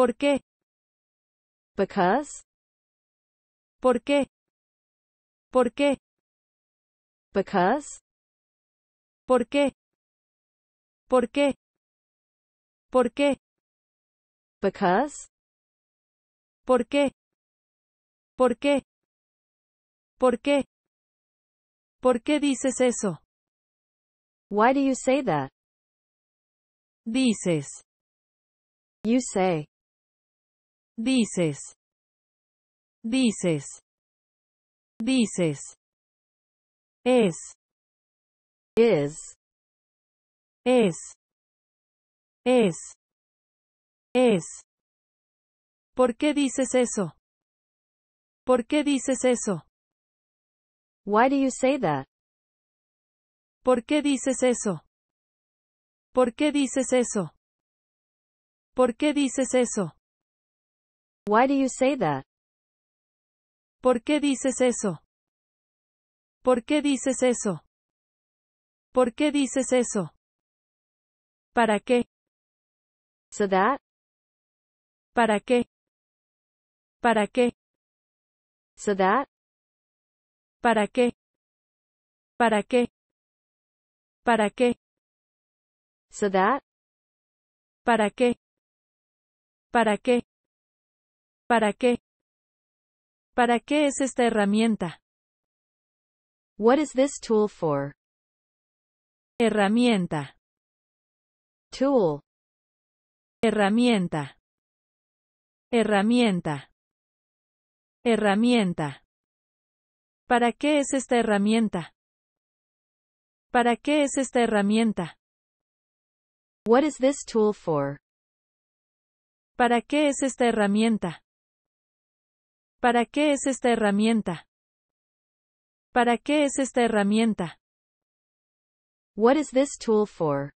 ¿Por qué? Because. ¿Por qué? ¿Por qué? Because. ¿Por qué? ¿Por qué? ¿Por qué? Because. ¿Por qué? ¿Por qué? ¿Por qué? ¿Por qué dices eso? Why do you say that? Dices. You say. Dices. Dices. Dices. Es. es, Es. Es. Es. ¿Por qué dices eso? ¿Por qué dices eso? Why do you say that? ¿Por qué dices eso? ¿Por qué dices eso? ¿Por qué dices eso? Why do you say that? ¿Por qué dices eso? ¿Por qué dices eso? ¿Por qué dices eso? ¿Para qué? So ¿Para qué? ¿Para qué? So ¿Para qué? ¿Para qué? ¿Para qué? So ¿Para qué? ¿Para qué? ¿Para qué? ¿Para qué es esta herramienta? What is this tool for? Herramienta. Tool. Herramienta. Herramienta. Herramienta. ¿Para qué es esta herramienta? ¿Para qué es esta herramienta? What is this tool for? ¿Para qué es esta herramienta? ¿Para qué es esta herramienta? ¿Para qué es esta herramienta? What is this tool for?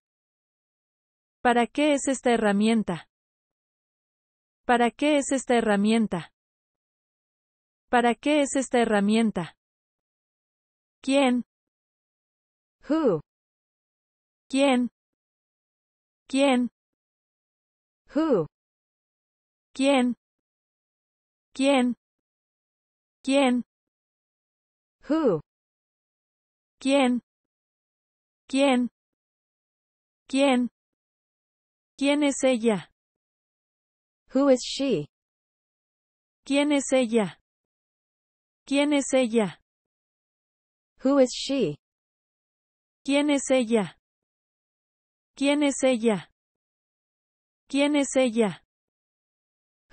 ¿Para qué es esta herramienta? ¿Para qué es esta herramienta? ¿Para qué es esta herramienta? ¿Quién? Who? ¿Quién? ¿Quién? Who? ¿Quién? ¿Quién? ¿Quién? Who? ¿Quién? ¿Quién? ¿Quién? ¿Quién es ella? Who is she? ¿Quién es ella? ¿Quién es ella? Who is she? ¿Quién es ella? ¿Quién es ella? ¿Quién es ella?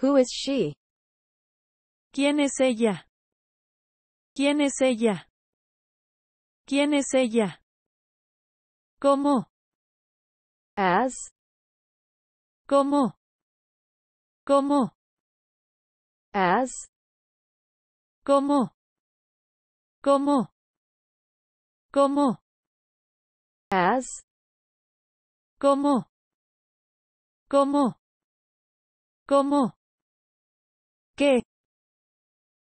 Who is she? ¿Quién es ella? ¿Quién es ella? ¿Quién es ella? ¿Cómo? As. ¿Cómo? ¿Cómo? As. ¿Cómo? ¿Cómo? ¿Cómo? As. ¿Cómo? ¿Cómo? ¿Cómo? ¿Qué?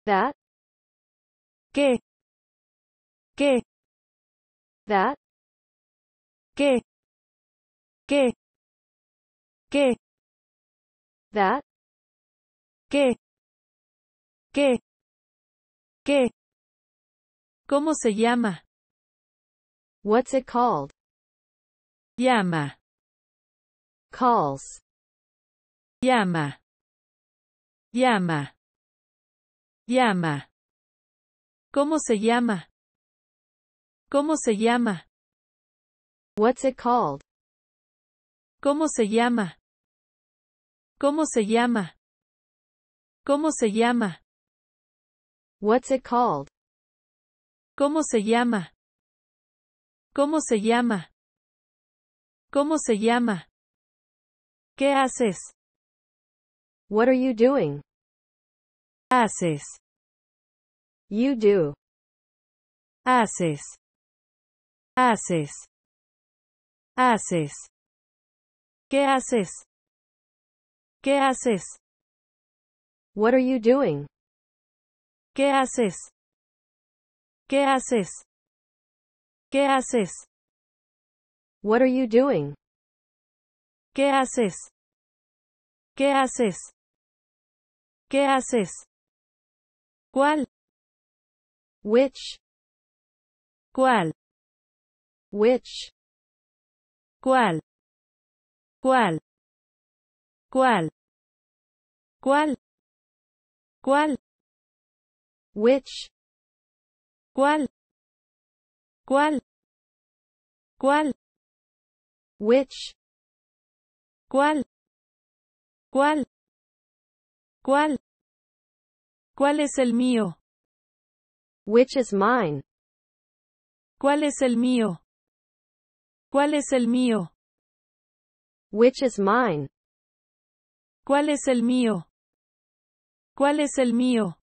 That. Que que that que que que that que que que ¿Cómo se llama? What's it called? Llama. Calls. Llama. Llama. Llama. ¿Cómo se llama? ¿Cómo se llama? What's it called? ¿Cómo se llama? ¿Cómo se llama? ¿Cómo se llama? What's it called? ¿Cómo se llama? ¿Cómo se llama? ¿Cómo se llama? ¿Qué haces? What are you doing? Haces. You do. Haces. Haces. Haces. ¿Qué haces? ¿Qué haces? What are you doing? ¿Qué haces? ¿Qué haces? ¿Qué haces? What are you doing? ¿Qué haces? ¿Qué haces? ¿Qué haces? ¿Cuál? which cuál which cuál cuál cuál cuál cuál which cuál cuál cuál which cuál cuál cuál cuál es el mío Which is mine? ¿Cuál es el mío? ¿Cuál es el mío? Which is mine? ¿Cuál es el mío? ¿Cuál es el mío?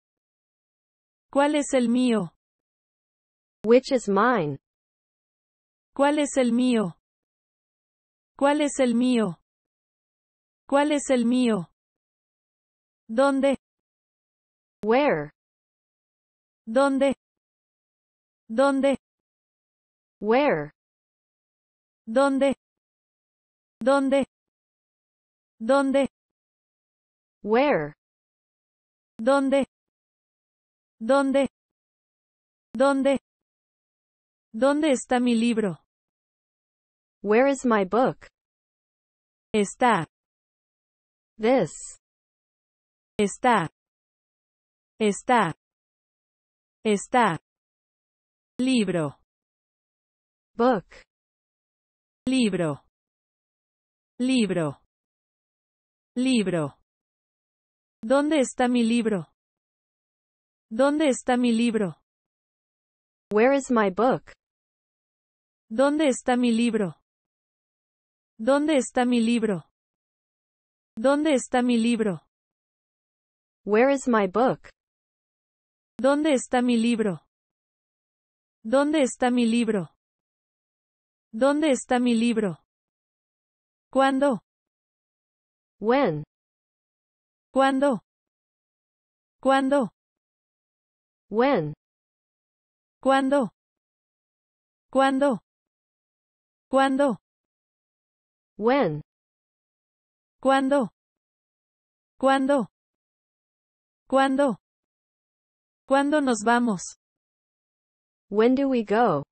¿Cuál es el mío? Which is mine? ¿Cuál es el mío? ¿Cuál es el mío? ¿Cuál es el mío? ¿Dónde? Where? ¿Dónde? ¿Dónde? Where? ¿Dónde? ¿Dónde? ¿Dónde? Where? ¿Dónde? ¿Dónde? ¿Dónde? ¿Dónde está mi libro? Where is my book? Está. This. Está. Está. Está. Libro. Book. Libro. Libro. Libro. ¿Dónde está mi libro? ¿Dónde está mi libro? Where is my book? ¿Dónde está mi libro? ¿Dónde está mi libro? ¿Dónde está mi libro? Where is my book? ¿Dónde está mi libro? ¿Dónde está mi libro? ¿Dónde está mi libro? ¿Cuándo? When? ¿Cuándo? ¿Cuándo? When? ¿Cuándo? ¿Cuándo? ¿Cuándo? When? ¿Cuándo? ¿Cuándo? ¿Cuándo? ¿Cuándo nos vamos? When do we go?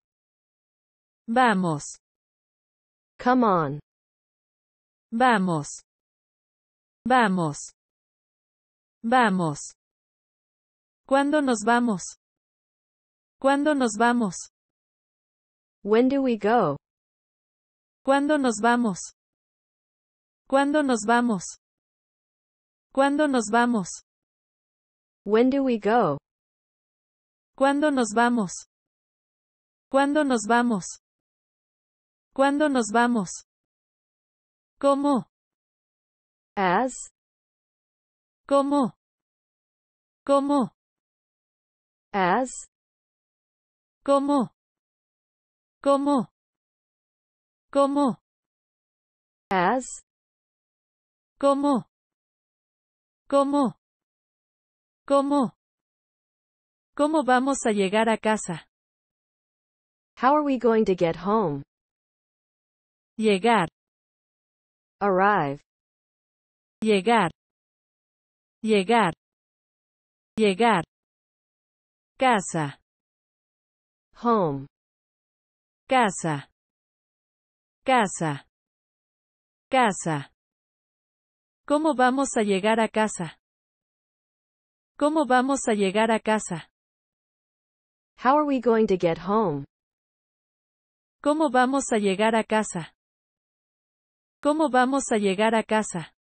Vamos. Come on. Vamos. Vamos. Vamos. ¿Cuándo nos vamos? ¿Cuándo nos vamos? When do we go? ¿Cuándo nos vamos? ¿Cuándo nos vamos? ¿Cuándo nos vamos? When do we go? ¿Cuándo nos vamos? ¿Cuándo nos vamos? ¿Cuándo nos vamos? ¿Cómo? As. ¿Cómo? ¿Cómo? As. ¿Cómo? ¿Cómo? ¿Cómo? As. ¿Cómo? ¿Cómo? ¿Cómo? ¿Cómo vamos a llegar a casa? How are we going to get home? Llegar. Arrive. Llegar. Llegar. Llegar. Casa. Home. Casa. Casa. Casa. ¿Cómo vamos a llegar a casa? ¿Cómo vamos a llegar a casa? How are we going to get home? ¿Cómo vamos a llegar a casa? ¿Cómo vamos a llegar a casa?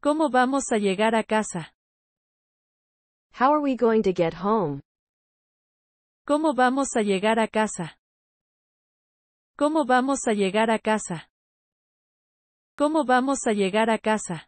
¿Cómo vamos a llegar a casa? How are we going to get home? ¿Cómo vamos a llegar a casa? ¿Cómo vamos a llegar a casa? ¿Cómo vamos a llegar a casa?